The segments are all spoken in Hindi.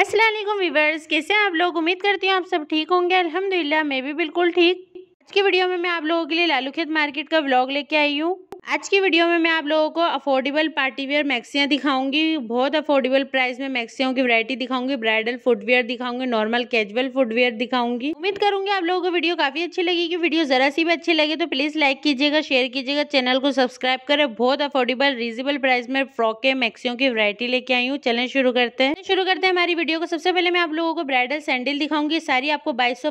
असल वीवर्स कैसे आप लोग उम्मीद करती हूँ आप सब ठीक होंगे अल्हम्दुलिल्लाह मैं भी बिल्कुल ठीक आज की वीडियो में मैं आप लोगों के लिए लालू खेत मार्केट का व्लॉग लेके आई हूँ आज की वीडियो में मैं आप लोगों को अफोर्डेबल पार्टीवेयर मैक्सियाँ दिखाऊंगी बहुत अफोर्डेबल प्राइस में मैक्सियों की वैरायटी दिखाऊंगी ब्राइडल फुटवेयर दिखाऊंगी नॉर्मल कैजुअल फुटवेयर दिखाऊंगी उम्मीद करूंगी आप लोगों को वीडियो काफी अच्छी लगेगी वीडियो जरा सी भी अच्छी लगे तो प्लीज लाइक कीजिएगा शेयर कीजिएगा चैनल को सब्सक्राइब करें बहुत अफोर्डेबल रीजनेबल प्राइस में फ्रॉके मैक्सियों की वरायटी लेके आई हूँ चलें शुरू करते हैं शुरू करते हैं हमारी वीडियो को सबसे पहले मैं आप लोगों को ब्राइडल सैंडल दिखाऊंगी सारी आपको बाईस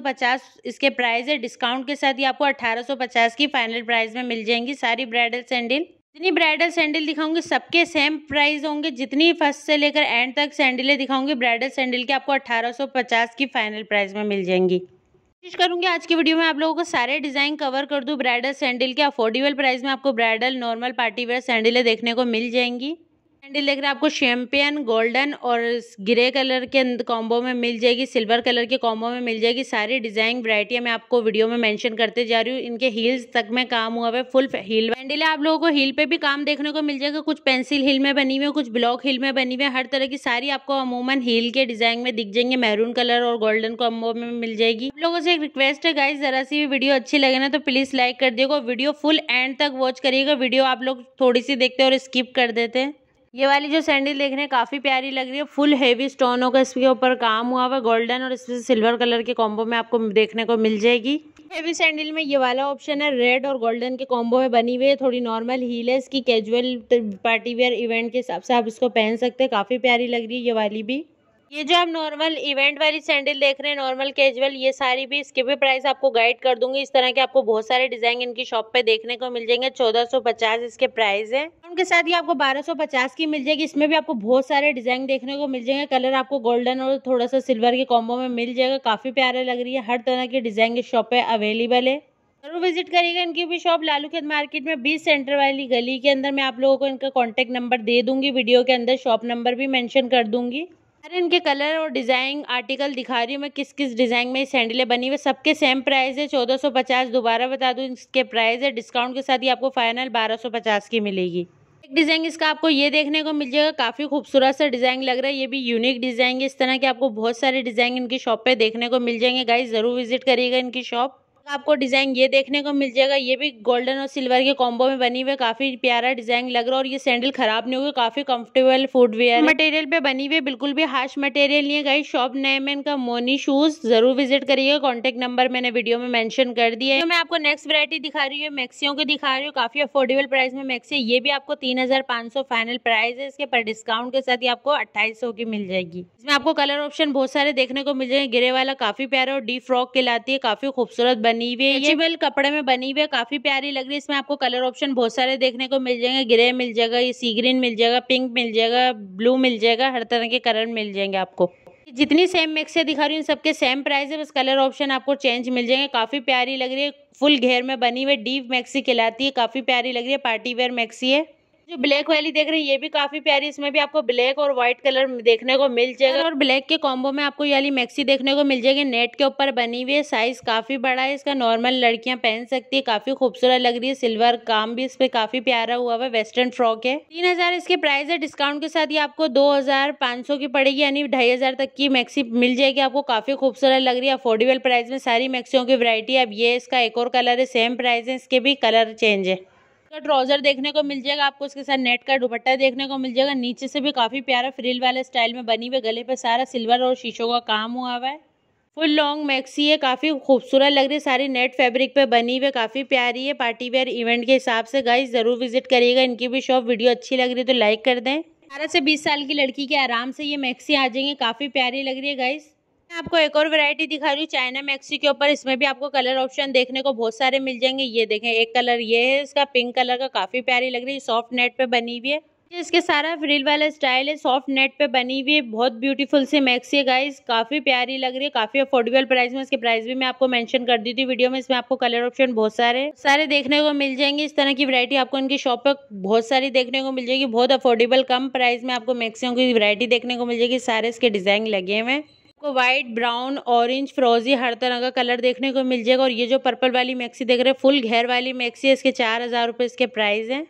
इसके प्राइस है डिस्काउंट के साथ ही आपको अठारह की फाइनल प्राइस में मिल जाएंगी सारी ब्राइडल ब्राइडल सैंडल जितनी ब्राइडल सैंडल दिखाऊंगी सबके सेम प्राइस होंगे जितनी फर्स्ट से लेकर एंड तक सैंडलें दिखाऊंगी ब्राइडल सैंडल के आपको 1850 की फाइनल प्राइस में मिल जाएंगी कोशिश करूंगी आज की वीडियो में आप लोगों को सारे डिज़ाइन कवर कर दूँ ब्राइडल सैंडल के अफोर्डेबल प्राइस में आपको ब्राइडल नॉर्मल पार्टी वेयर सैंडलें देखने को मिल जाएंगी कैंडल देख रहे हैं आपको शैम्पियन गोल्डन और ग्रे कलर के कॉम्बो में मिल जाएगी सिल्वर कलर के कॉम्बो में मिल जाएगी सारी डिजाइन वरायटी मैं आपको वीडियो में मेंशन करते जा रही हूँ इनके हील्स तक में काम हुआ है फुल हील कैंडल आप लोगों को हील पे भी काम देखने को मिल जाएगा कुछ पेंसिल हिल में बनी हुई है कुछ ब्लॉक हिल में बनी हुई है हर तरह की सारी आपको अमूमन हील के डिजाइन में दिख जाएंगे मेहरून कलर और गोल्डन कॉम्बो में मिल जाएगी आप लोगों से एक रिक्वेस्ट है गाइज जरा सी वीडियो अच्छी लगे ना तो प्लीज लाइक कर दिएगा वीडियो फुल एंड तक वॉच करिएगा वीडियो आप लोग थोड़ी सी देखते और स्किप कर देते हैं ये वाली जो सैंडल देख रहे हैं काफी प्यारी लग रही है फुल हेवी स्टोनों का इसके ऊपर काम हुआ हुआ गोल्डन और इसमें सिल्वर कलर के कॉम्बो में आपको देखने को मिल जाएगी हेवी सैंडल में ये वाला ऑप्शन है रेड और गोल्डन के कॉम्बो में बनी हुई है थोड़ी नॉर्मल हील है इसकी कैजुअल पार्टी वेयर इवेंट के हिसाब से आप इसको पहन सकते हैं काफी प्यारी लग रही है ये वाली भी ये जो आप नॉर्मल इवेंट वाली सैंडल देख रहे हैं नॉर्मल कैजुअल ये सारी भी इसके भी प्राइस आपको गाइड कर दूंगी इस तरह के आपको बहुत सारे डिजाइन इनकी शॉप पे देखने को मिल जाएंगे 1450 इसके प्राइस है उनके साथ ही आपको 1250 की मिल जाएगी इसमें भी आपको बहुत सारे डिजाइन देखने को मिल जाएंगे कलर आपको गोल्डन और थोड़ा सा सिल्वर के कॉम्बो में मिल जाएगा काफी प्यारे लग रही है हर तरह की डिजाइन की शॉप पे अवेलेबल है जरूर विजिट करिएगा इनकी भी शॉप लालू खेत मार्केट में बीस सेंटर वाली गली के अंदर मैं आप लोगों को इनका कॉन्टेक्ट नंबर दे दूंगी वीडियो के अंदर शॉप नंबर भी मेंशन कर दूंगी सारे इनके कलर और डिज़ाइन आर्टिकल दिखा रही हूँ मैं किस किस डिज़ाइन में सैंडलें बनी हुई सबके सेम प्राइस है चौदह सौ पचास दोबारा बता दूँ इसके प्राइस है डिस्काउंट के साथ ही आपको फाइनल बारह सौ पचास की मिलेगी एक डिज़ाइन इसका आपको ये देखने को मिल जाएगा काफ़ी खूबसूरत सा डिज़ाइन लग रहा है ये भी यूनिक डिज़ाइन है इस तरह के आपको बहुत सारे डिज़ाइन इनकी शॉप पर देखने को मिल जाएंगे गाइज ज़रूर विजिट करिएगा इनकी शॉप आपको डिज़ाइन ये देखने को मिल जाएगा ये भी गोल्डन और सिल्वर के कॉम्बो में बनी हुई काफ़ी प्यारा डिज़ाइन लग रहा है और ये सैंडल खराब नहीं होगी काफ़ी कंफर्टेबल फुटवेयर मटेरियल पे बनी हुई बिल्कुल भी हार्श मटेरियल नहीं है शॉप नेम है इनका मोनी शूज़ ज़रूर विजिट करिएगा कॉन्टेक्ट नंबर मैंने वीडियो में मैंशन कर दिया है तो मैं आपको नेक्स्ट वरायटी दिखा रही हूँ मैक्सियों की दिखा रही हूँ काफ़ी अफोर्डेबल प्राइस में मैक्सी ये भी आपको तीन फाइनल प्राइस है इसके पर डिस्काउंट के साथ ही आपको अट्ठाईस की मिल जाएगी इसमें आपको कलर ऑप्शन बहुत सारे देखने को मिल जाएंगे गिरे वाला काफ़ी प्यारा और डी फ्रॉक लाती है काफ़ी खूबसूरत बनी बनी हुई है स्ट्रेचेबल कपड़े में बनी हुई है काफी प्यारी लग रही है इसमें आपको कलर ऑप्शन बहुत सारे देखने को मिल जाएंगे ग्रे मिल जाएगा ये सी ग्रीन मिल जाएगा पिंक मिल जाएगा ब्लू मिल जाएगा हर तरह के कलर मिल जाएंगे आपको जितनी सेम मिक्स से दिखा रही हूँ सबके सेम प्राइस है बस कलर ऑप्शन आपको चेंज मिल जाएंगे काफ़ी प्यारी लग रही है फुल घेर में बनी हुई डीप मैक्सी कहलाती है काफ़ी प्यारी लग रही है पार्टी वेयर मैक्सी है जो ब्लैक वाली देख रहे हैं ये भी काफी प्यारी इसमें भी आपको ब्लैक और व्हाइट कलर देखने को मिल जाएगा और ब्लैक के कॉम्बो में आपको ये वाली मैक्सी देखने को मिल जाएगी नेट के ऊपर बनी हुई है साइज काफी बड़ा है इसका नॉर्मल लड़कियां पहन सकती है काफी खूबसूरत लग रही है सिल्वर काम भी इस पे काफी प्यारा हुआ है वेस्टर्न फ्रॉक है तीन हजार इसके प्राइस है डिस्काउंट के साथ ये आपको दो हजार पाँच सौ की पड़ेगी यानी ढाई हजार तक की मैक्सी मिल जाएगी आपको काफी खूबसूरत लग रही है अफोर्डेबल प्राइस में सारी मैक्सियों की वरायटी अब ये इसका एक और कलर है सेम प्राइस है इसके भी कलर चेंज है का ट्राउजर देखने को मिल जाएगा आपको उसके साथ नेट का दुपट्टा देखने को मिल जाएगा नीचे से भी काफी प्यारा फ्रिल वाले स्टाइल में बनी हुई गले पे सारा सिल्वर और शीशों का काम हुआ हुआ है फुल लॉन्ग मैक्सी है काफ़ी खूबसूरत लग रही है सारी नेट फैब्रिक पे बनी हुई काफ़ी प्यारी है पार्टी वेयर इवेंट के हिसाब से गाइस ज़रूर विजिट करिएगा इनकी भी शॉप वीडियो अच्छी लग रही है तो लाइक कर दें अठारह से बीस साल की लड़की के आराम से ये मैक्सी आ जाएंगे काफ़ी प्यारी लग रही है गाइस आपको एक और वैरायटी दिखा रही हूँ चाइना मैक्सी के ऊपर इसमें भी आपको कलर ऑप्शन देखने को बहुत सारे मिल जाएंगे ये देखें एक कलर ये है इसका पिंक कलर का काफ़ी प्यारी लग रही है सॉफ्ट नेट पे बनी हुई है इसके सारा फ्रिल वाला स्टाइल है सॉफ्ट नेट पे बनी हुई है बहुत ब्यूटीफुल से मैक्सी है गाइस काफ़ी प्यारी लग रही है काफ़ी अफोर्डेबल प्राइस में इसके प्राइस भी मैं आपको मेंशन कर दी थी वीडियो में इसमें आपको कलर ऑप्शन बहुत सारे सारे देखने को मिल जाएंगे इस तरह की वैरायटी आपको इनकी शॉप पर बहुत सारी देखने को मिल जाएगी बहुत अफोर्डेबल कम प्राइस में आपको मैक्सियों की वरायटी देखने को मिल जाएगी सारे इसके डिज़ाइन लगे हुए हैं आपको वाइट ब्राउन ऑरेंज फ्रोजी हर तरह का कलर देखने को मिल जाएगा और ये जो पर्पल वाली मैक्सी देख रहे हैं फुल घेर वाली मैक्सी है इसके चार हज़ार रुपये इसके प्राइस हैं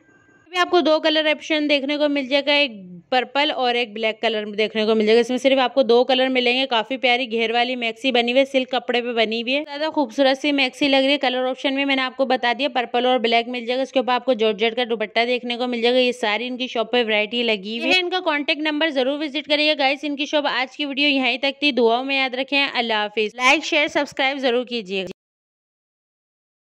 पे आपको दो कलर ऑप्शन देखने को मिल जाएगा एक पर्पल और एक ब्लैक कलर में देखने को मिल जाएगा इसमें सिर्फ आपको दो कलर मिलेंगे काफी प्यारी घेर वाली मैक्सी बनी हुई है सिल्क कपड़े पे बनी हुई है ज्यादा खूबसूरत सी मैक्सी लग रही है कलर ऑप्शन में मैंने आपको बता दिया पर्पल और ब्लैक मिल जाएगा इसके ऊपर आपको जॉर्जेट का दुपट्टा देखने को मिल जाएगा ये सारी इनकी शॉप पे वरायटी लगी हुई है इनका कॉन्टेक्ट नंबर जरूर विजिट करिएगा गाइस इनकी शॉप आज की वीडियो यहाँ तक थी दुआओं में याद रखे अल्लाह हाफिज लाइक शेयर सब्सक्राइब जरूर कीजिएगा